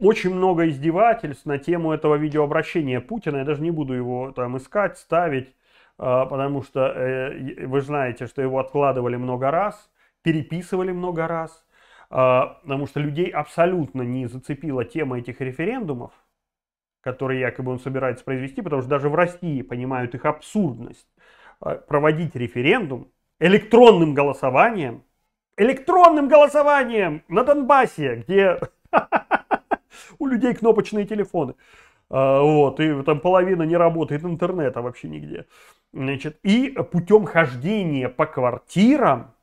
очень много издевательств на тему этого видеообращения Путина. Я даже не буду его там искать, ставить, а, потому что э, вы знаете, что его откладывали много раз, переписывали много раз, а, потому что людей абсолютно не зацепила тема этих референдумов, которые якобы он собирается произвести, потому что даже в России понимают их абсурдность. А, проводить референдум электронным голосованием, электронным голосованием на Донбассе, где У людей кнопочные телефоны. А, вот, и там половина не работает интернета вообще нигде. Значит, и путем хождения по квартирам,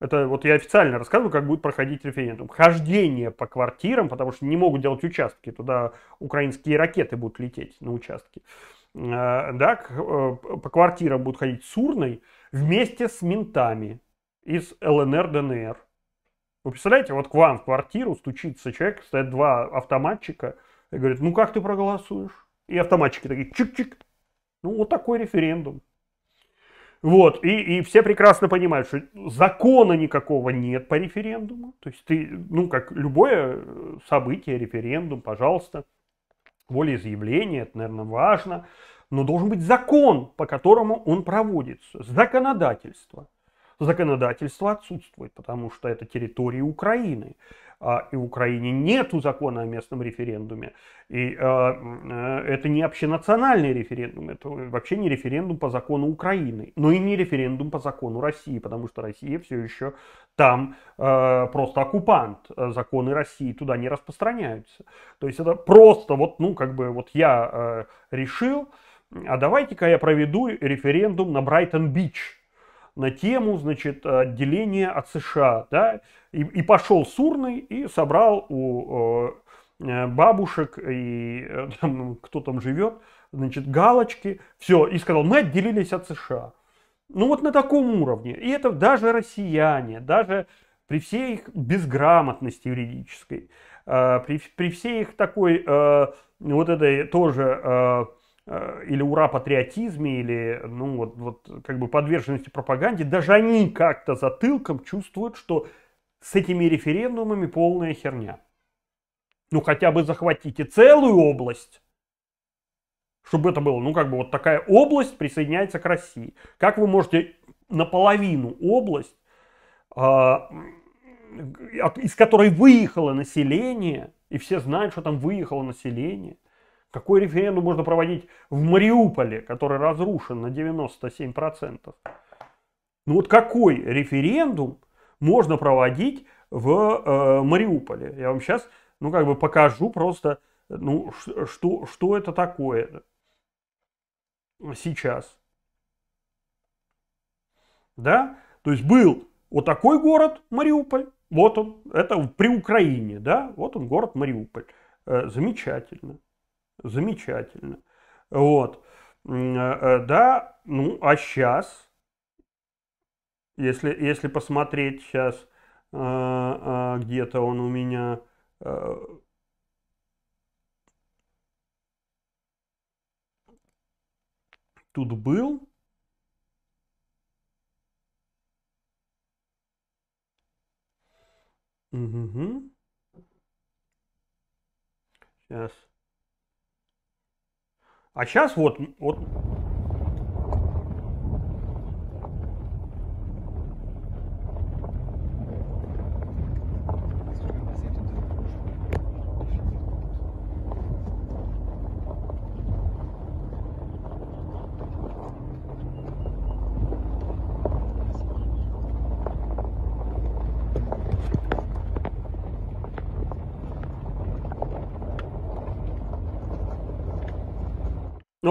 это вот я официально рассказываю, как будет проходить референдум. Хождение по квартирам, потому что не могут делать участки, туда украинские ракеты будут лететь на участки. А, да, э, по квартирам будут ходить с урной вместе с ментами из ЛНР, ДНР. Вы представляете, вот к вам в квартиру стучится человек, стоят два автоматчика и говорит, ну как ты проголосуешь? И автоматчики такие, чик-чик. Ну вот такой референдум. Вот, и, и все прекрасно понимают, что закона никакого нет по референдуму. То есть ты, ну, как любое э, событие, референдум, пожалуйста, волеизъявление, это, наверное, важно. Но должен быть закон, по которому он проводится, законодательство законодательство отсутствует, потому что это территория Украины. А, и в Украине нету закона о местном референдуме. И а, э, это не общенациональный референдум, это вообще не референдум по закону Украины, но и не референдум по закону России, потому что Россия все еще там а, просто оккупант. Законы России туда не распространяются. То есть это просто вот, ну, как бы вот я решил, а давайте-ка я проведу референдум на Брайтон-Бич на тему, значит, отделения от США, да, и, и пошел сурный и собрал у э, бабушек и э, кто там живет, значит, галочки, все, и сказал, мы отделились от США. Ну вот на таком уровне. И это даже россияне, даже при всей их безграмотности юридической, э, при, при всей их такой э, вот этой тоже э, Э, или ура патриотизме, или ну вот, вот как бы подверженности пропаганде, даже они как-то затылком чувствуют, что с этими референдумами полная херня. Ну хотя бы захватите целую область, чтобы это было, ну как бы вот такая область присоединяется к России. Как вы можете наполовину область, а, из которой выехало население, и все знают, что там выехало население – какой референдум можно проводить в Мариуполе, который разрушен на 97%? Ну вот какой референдум можно проводить в э, Мариуполе? Я вам сейчас, ну как бы покажу просто, ну что, что это такое сейчас. Да? То есть был вот такой город Мариуполь, вот он, это при Украине, да, вот он город Мариуполь. Э, замечательно замечательно. Вот. Э, э, да, ну, а сейчас, если, если посмотреть сейчас, э, где-то он у меня... Тут был. Угу. Сейчас. А сейчас вот, вот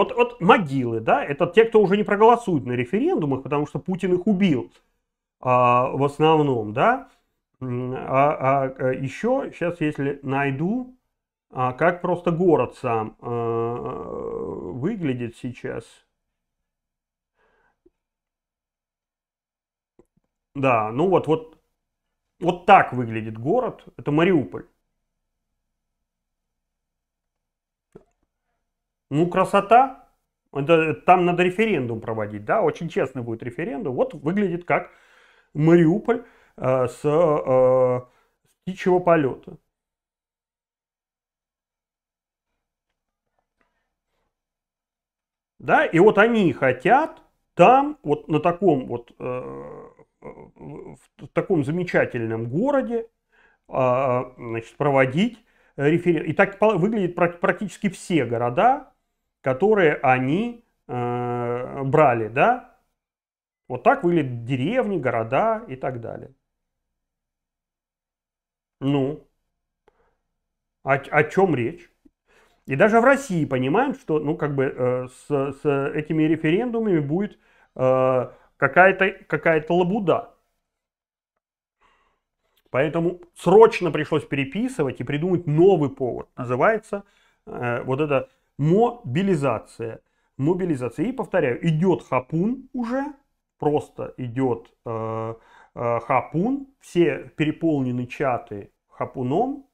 Ну, вот, вот могилы, да, это те, кто уже не проголосует на референдумах, потому что Путин их убил а, в основном, да. А, а э, еще, сейчас если найду, а как просто город сам а, выглядит сейчас. Да, ну вот, вот, вот так выглядит город, это Мариуполь. Ну, красота. Это, там надо референдум проводить, да, очень честный будет референдум. Вот выглядит как Мариуполь э, с э, птичьего полета. Да, и вот они хотят там, вот на таком вот, э, в таком замечательном городе, э, э значит, проводить референдум. И так выглядят практически все города которые они э, брали, да? Вот так выглядят деревни, города и так далее. Ну, о, о чем речь? И даже в России понимают, что, ну, как бы э, с, с этими референдумами будет э, какая-то какая то лабуда. Поэтому срочно пришлось переписывать и придумать новый повод. Называется э, вот это мобилизация. Мобилизация. И повторяю, идет хапун уже, просто идет э, э, хапун, все переполнены чаты хапуном,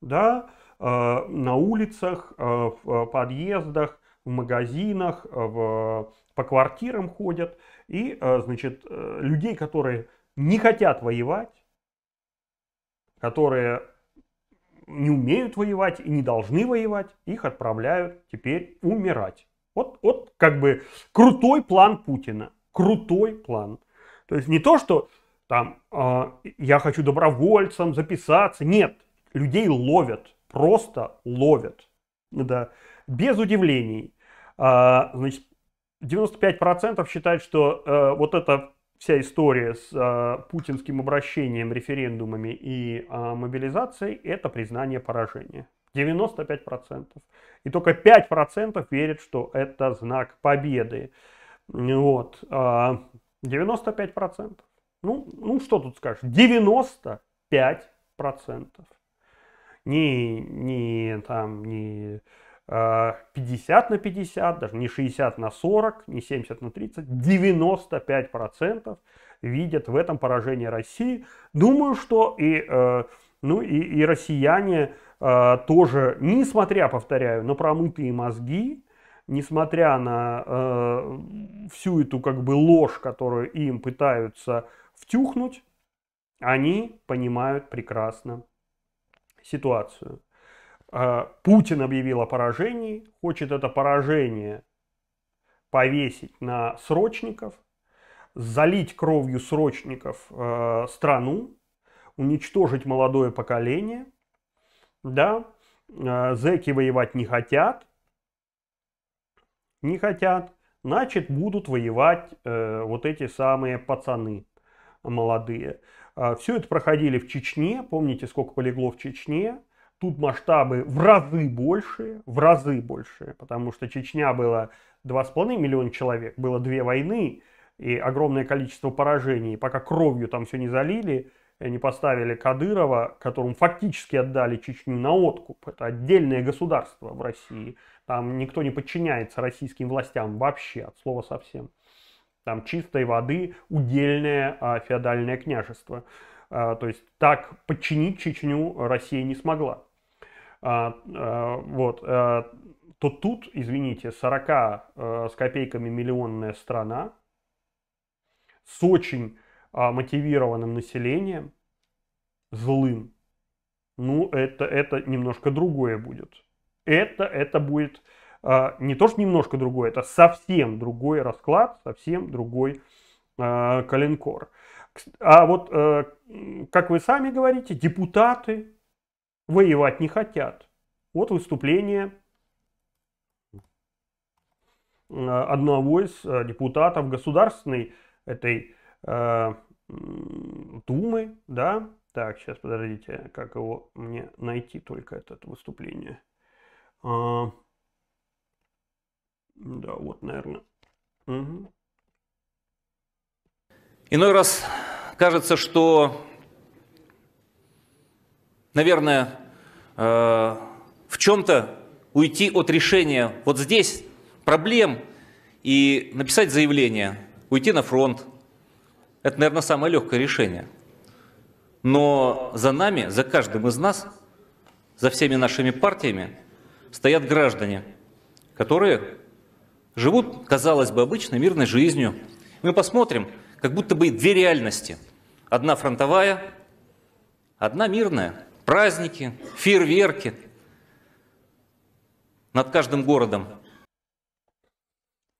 да, э, на улицах, э, в э, подъездах, в магазинах, э, в, по квартирам ходят. И, э, значит, э, людей, которые не хотят воевать, которые не умеют воевать и не должны воевать, их отправляют теперь умирать. Вот, вот как бы крутой план Путина. Крутой план. То есть не то, что там э, я хочу добровольцем записаться. Нет, людей ловят, просто ловят. Да. Без удивлений. Э, значит, 95% считают, что э, вот это вся история с э, путинским обращением, референдумами и э, мобилизацией – это признание поражения. 95%. И только 5% верят, что это знак победы. Вот. Э, а, 95%. Ну, ну, что тут скажешь? 95%. Не, не, там, не 50 э, на 50, даже не 60 на 40, не 70 на 30, 95% процентов видят в этом поражение России. Думаю, что и, э, ну, и, и россияне э, тоже, несмотря, повторяю, на промытые мозги, несмотря на всю эту как бы ложь, которую им пытаются втюхнуть, они понимают прекрасно ситуацию. А, Путин объявил о поражении, хочет это поражение повесить на срочников, залить кровью срочников э, страну, уничтожить молодое поколение, да, э, зэки воевать не хотят, не хотят, значит будут воевать э, вот эти самые пацаны молодые. Э, а, все это проходили в Чечне, помните, сколько полегло в Чечне, Тут масштабы в разы больше, в разы больше, потому что Чечня была 2,5 миллиона человек, было две войны и огромное количество поражений. Пока кровью там все не залили, э, не поставили Кадырова, которому фактически отдали Чечню на откуп. Это отдельное государство в России. Там никто не подчиняется российским властям вообще, от слова совсем. Там чистой воды удельное а, феодальное княжество. А, то есть так подчинить Чечню Россия не смогла. А, а, вот. То тут, извините, 40 э, с копейками миллионная страна с очень мотивированным населением, злым, ну это, это немножко другое будет. Это, это будет не то, что немножко другое, это совсем другой расклад, совсем другой коленкор. А вот, э, как вы сами говорите, депутаты воевать не хотят. Вот выступление э, одного из э, депутатов государственной этой э, Думы, да, так, сейчас подождите, как его мне найти только это выступление. А, да, вот, наверное. Угу. Иной раз Кажется, что, наверное, э, в чем-то уйти от решения вот здесь проблем и написать заявление, уйти на фронт. Это, наверное, самое легкое решение. Но за нами, за каждым из нас, за всеми нашими партиями стоят граждане, которые живут, казалось бы, обычной мирной жизнью. Мы посмотрим, как будто бы две реальности. Одна фронтовая, одна мирная. Праздники, фейерверки над каждым городом.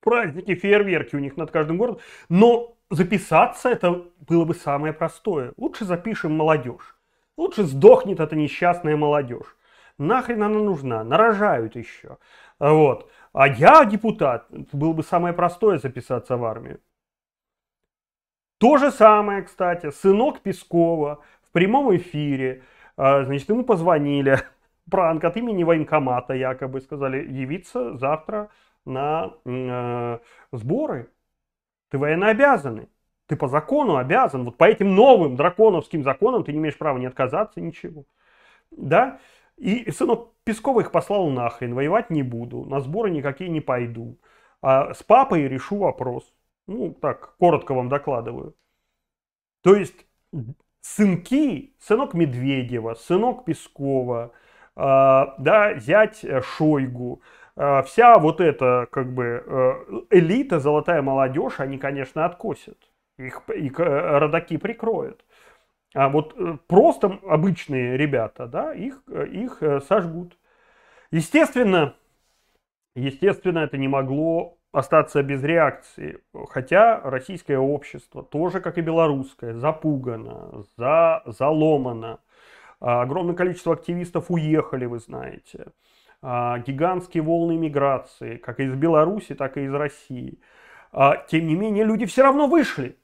Праздники, фейерверки у них над каждым городом. Но записаться это было бы самое простое. Лучше запишем молодежь. Лучше сдохнет эта несчастная молодежь. Нахрен она нужна, нарожают еще. Вот. А я депутат, это было бы самое простое записаться в армию. То же самое, кстати, сынок Пескова в прямом эфире, а, значит, ему позвонили, пранк от имени военкомата якобы, сказали явиться завтра на э, сборы. Ты военнообязанный, ты по закону обязан, вот по этим новым драконовским законам ты не имеешь права не отказаться, ничего. Да? И сынок Пескова их послал нахрен, воевать не буду, на сборы никакие не пойду. А с папой решу вопрос. Ну, так, коротко вам докладываю. То есть сынки, сынок Медведева, сынок Пескова, э, да, зять э, Шойгу, э, вся вот эта как бы э, элита, золотая молодежь, они, конечно, откосят. Их, их э, родаки прикроют. А вот э, просто обычные ребята, да, их, их сожгут. Естественно, естественно, это не могло остаться без реакции. Хотя российское общество, тоже как и белорусское, запугано, за, заломано. А, огромное количество активистов уехали, вы знаете. А, гигантские волны миграции, как из Беларуси, так и из России. А, тем не менее, люди все равно вышли.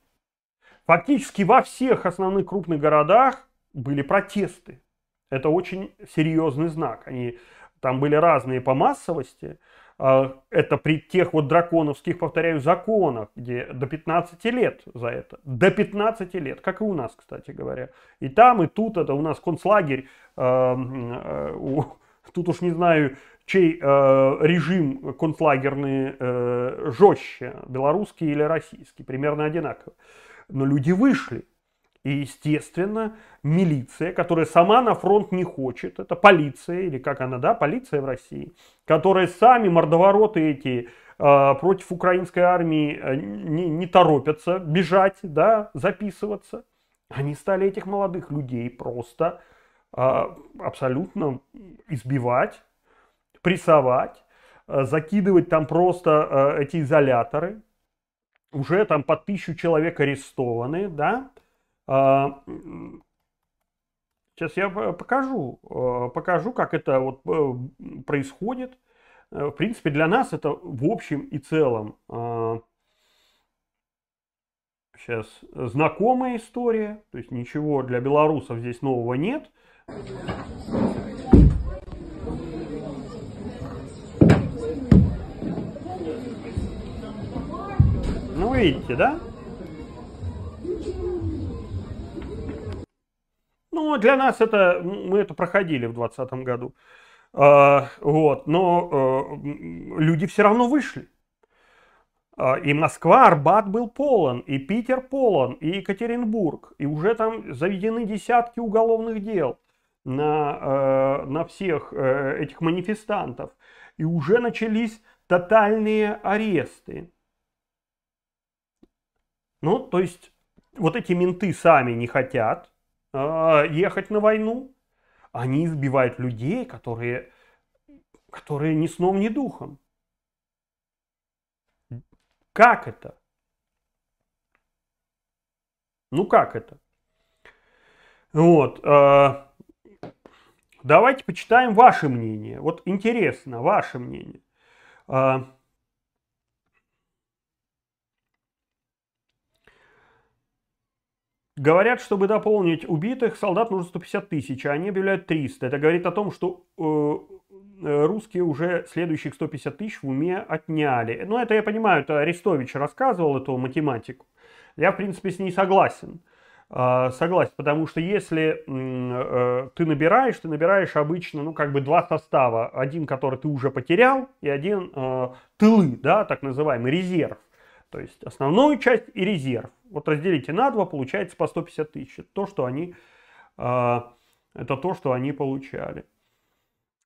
Фактически во всех основных крупных городах были протесты. Это очень серьезный знак. Они там были разные по массовости, а, это при тех вот драконовских, повторяю, законах, где до 15 лет за это. До 15 лет, как и у нас, кстати говоря. И там, и тут, это у нас концлагерь, а, а, тут уж не знаю, чей режим концлагерный э, жестче, белорусский или российский, примерно одинаково. Но люди вышли, и, естественно, милиция, которая сама на фронт не хочет, это полиция, или как она, да, полиция в России, которая сами мордовороты эти э, против украинской армии э, не, не торопятся бежать, да, записываться. Они стали этих молодых людей просто э, абсолютно избивать, прессовать, э, закидывать там просто э, эти изоляторы. Уже там по тысячу человек арестованы, да, а, сейчас я покажу, а, покажу, как это вот э, происходит. Э, в принципе, для нас это в общем и целом сейчас а, знакомая история, то есть ничего для белорусов здесь нового нет. Ну, видите, да? Ну, для нас это, мы это проходили в 2020 году. А, вот, но э, люди все равно вышли. А, и Москва, Арбат был полон, и Питер полон, и Екатеринбург. И уже там заведены десятки уголовных дел на, э, на всех э, этих манифестантов. И уже начались тотальные аресты. Ну, то есть, вот эти менты сами не хотят, э, ехать на войну. Они избивают людей, которые, которые ни сном, ни духом. Как это? Ну как это? Вот. Э, давайте почитаем ваше мнение. Вот интересно, ваше мнение. Э, Говорят, чтобы дополнить убитых, солдат нужно 150 тысяч, а они объявляют 300. Это говорит о том, что э, э русские уже следующих 150 тысяч в уме отняли. Ну, это я понимаю, это Арестович рассказывал эту математику. Я, в принципе, с ней согласен. Э, согласен, потому что если э, ты набираешь, ты набираешь обычно, ну, как бы два состава. Один, который ты уже потерял, и один э, тылы, да, так называемый резерв. То есть основную часть и резерв. Вот разделите на 2, получается по 150 тысяч. то, что они, э, это то, что они получали.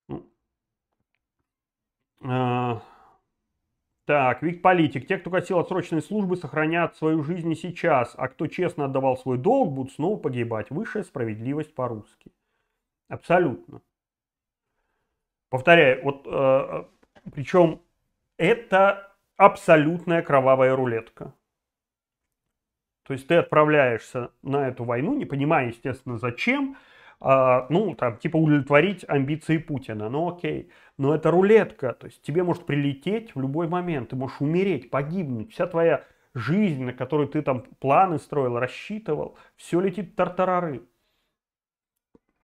Ну. Э, так, Вик Политик. Те, кто косил от службы, сохранят свою жизнь и сейчас, а кто честно отдавал свой долг, будут снова погибать. Высшая справедливость по-русски. Абсолютно. Повторяю, вот э, а, причем это абсолютная кровавая рулетка. То есть ты отправляешься на эту войну, не понимая, естественно, зачем, а, ну, там, типа удовлетворить амбиции Путина, ну окей, но это рулетка, то есть тебе может прилететь в любой момент, ты можешь умереть, погибнуть, вся твоя жизнь, на которую ты там планы строил, рассчитывал, все летит тартарары.